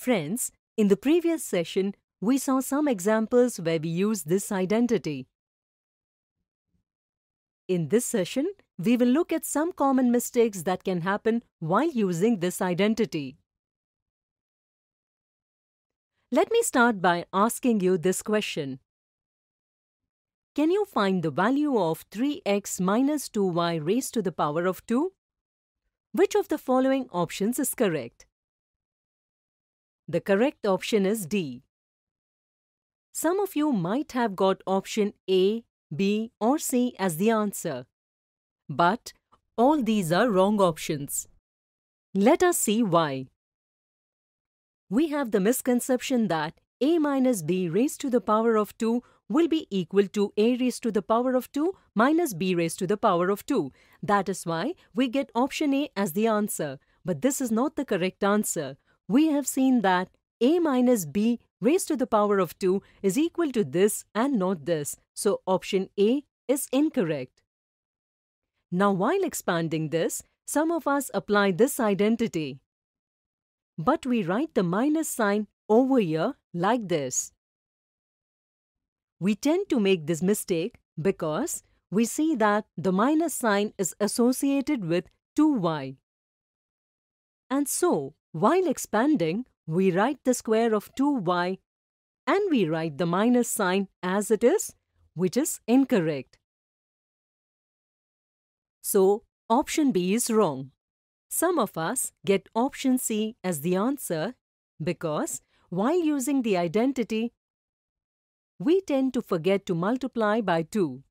Friends, in the previous session, we saw some examples where we use this identity. In this session, we will look at some common mistakes that can happen while using this identity. Let me start by asking you this question. Can you find the value of 3x minus 2y raised to the power of 2? Which of the following options is correct? The correct option is D. Some of you might have got option A, B or C as the answer. But all these are wrong options. Let us see why. We have the misconception that a minus b raised to the power of 2 will be equal to a raised to the power of 2 minus b raised to the power of 2. That is why we get option A as the answer. But this is not the correct answer we have seen that a minus b raised to the power of 2 is equal to this and not this. So option A is incorrect. Now while expanding this, some of us apply this identity. But we write the minus sign over here like this. We tend to make this mistake because we see that the minus sign is associated with 2y. And so, while expanding, we write the square of 2y and we write the minus sign as it is, which is incorrect. So, option B is wrong. Some of us get option C as the answer because while using the identity, we tend to forget to multiply by 2.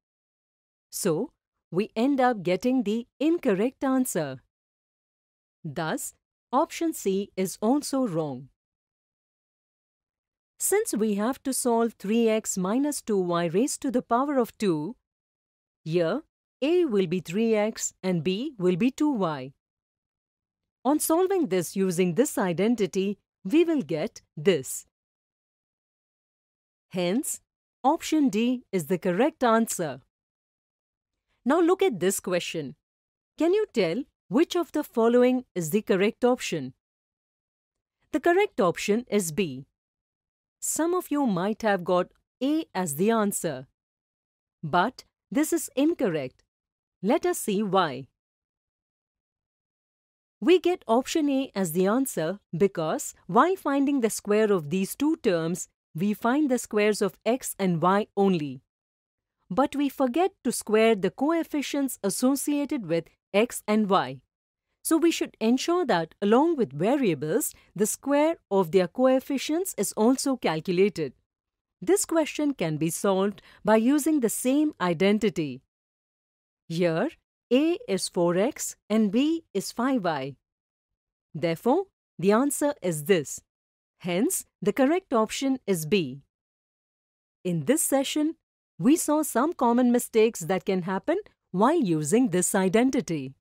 So, we end up getting the incorrect answer. Thus, Option C is also wrong. Since we have to solve 3x minus 2y raised to the power of 2, here a will be 3x and b will be 2y. On solving this using this identity, we will get this. Hence, option D is the correct answer. Now look at this question. Can you tell which of the following is the correct option? The correct option is B. Some of you might have got A as the answer. But this is incorrect. Let us see why. We get option A as the answer because while finding the square of these two terms, we find the squares of x and y only. But we forget to square the coefficients associated with x and y. So we should ensure that along with variables, the square of their coefficients is also calculated. This question can be solved by using the same identity. Here, a is 4x and b is 5y. Therefore, the answer is this. Hence, the correct option is B. In this session, we saw some common mistakes that can happen while using this identity.